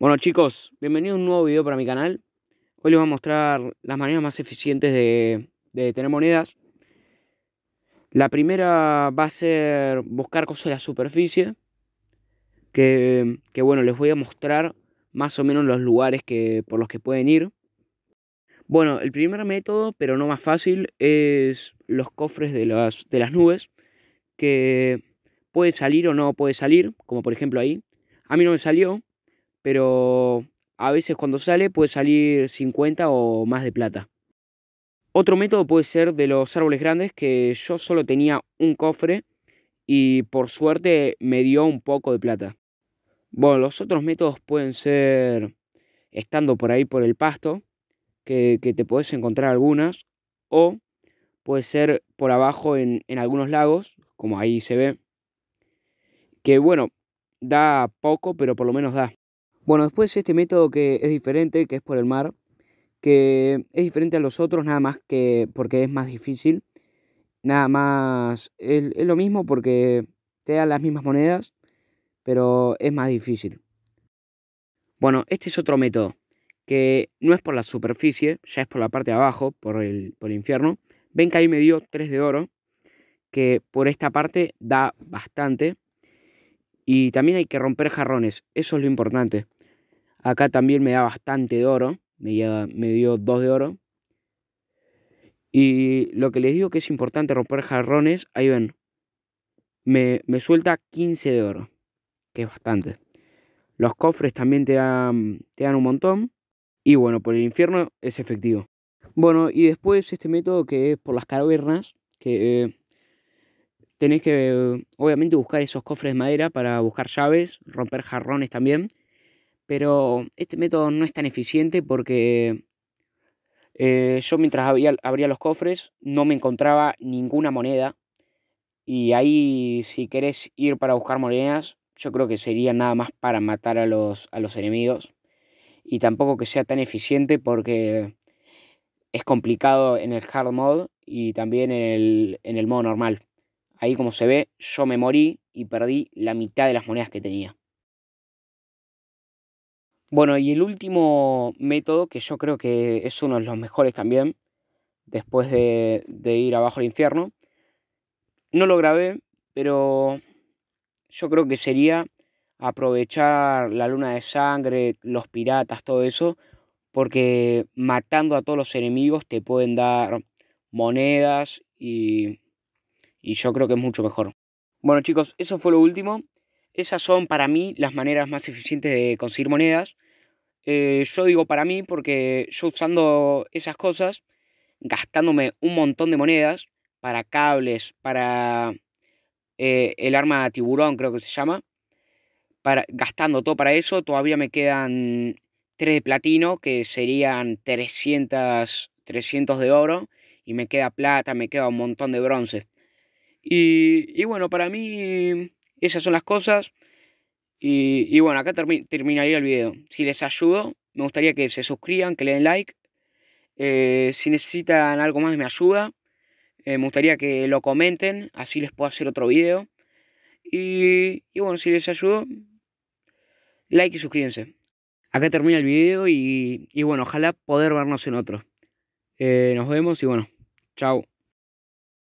Bueno chicos, bienvenidos a un nuevo video para mi canal. Hoy les voy a mostrar las maneras más eficientes de, tener monedas. La primera va a ser buscar cosas de la superficie. Que, bueno, les voy a mostrar más o menos los lugares que, por los que pueden ir. Bueno, el primer método, pero no más fácil, es los cofres de las, de las nubes. Que puede salir o no puede salir, como por ejemplo ahí. A mí no me salió, pero a veces cuando sale puede salir 50 o más de plata. Otro método puede ser de los árboles grandes que yo solo tenía un cofre y por suerte me dio un poco de plata. Bueno, los otros métodos pueden ser estando por ahí por el pasto, que, te puedes encontrar algunas, o puede ser por abajo en algunos lagos, como ahí se ve, que bueno, da poco, pero por lo menos da. Bueno, después este método que es diferente, que es por el mar, que es diferente a los otros, nada más que porque es más difícil. Nada más, es, lo mismo porque te dan las mismas monedas, pero es más difícil. Bueno, este es otro método, que no es por la superficie, ya es por la parte de abajo, por el, por el infierno. Ven que ahí me dio 3 de oro, que por esta parte da bastante. Y también hay que romper jarrones, eso es lo importante. Acá también me da bastante de oro, me, dio 2 de oro. Y lo que les digo que es importante romper jarrones, ahí ven, me, me, suelta 15 de oro, que es bastante. Los cofres también te dan, te dan un montón. Y bueno, por el infierno es efectivo. Bueno, y después este método que es por las cavernas, que tenés que obviamente buscar esos cofres de madera para buscar llaves, romper jarrones también. Pero este método no es tan eficiente porque eh, yo mientras abría, los cofres no me encontraba ninguna moneda. Y ahí si querés ir para buscar monedas, yo creo que sería nada más para matar a los, enemigos. Y tampoco que sea tan eficiente porque es complicado en el hard mode y también en el, en el modo normal. Ahí como se ve, yo me morí y perdí la mitad de las monedas que tenía. Bueno, y el último método, que yo creo que es uno de los mejores también, después de, ir abajo al infierno, no lo grabé, pero yo creo que sería aprovechar la luna de sangre, los piratas, todo eso, porque matando a todos los enemigos te pueden dar monedas y, y yo creo que es mucho mejor. Bueno chicos, eso fue lo último. Esas son para mí las maneras más eficientes de conseguir monedas. Eh, yo digo para mí porque yo usando esas cosas, gastándome un montón de monedas para cables, para eh, el arma tiburón creo que se llama, para, gastando todo para eso, todavía me quedan tres de platino, que serían 300, 300 de oro, y me queda plata, me queda un montón de bronce. Y, y bueno, para mí esas son las cosas. Y, bueno, acá terminaría el video. Si les ayudo, me gustaría que se suscriban, que le den like. Eh, si necesitan algo más, me ayuda. Eh, me gustaría que lo comenten, así les puedo hacer otro video. Y, bueno, si les ayudo, like y suscríbanse. Acá termina el video y, bueno, ojalá poder vernos en otro. Eh, nos vemos y bueno, chao.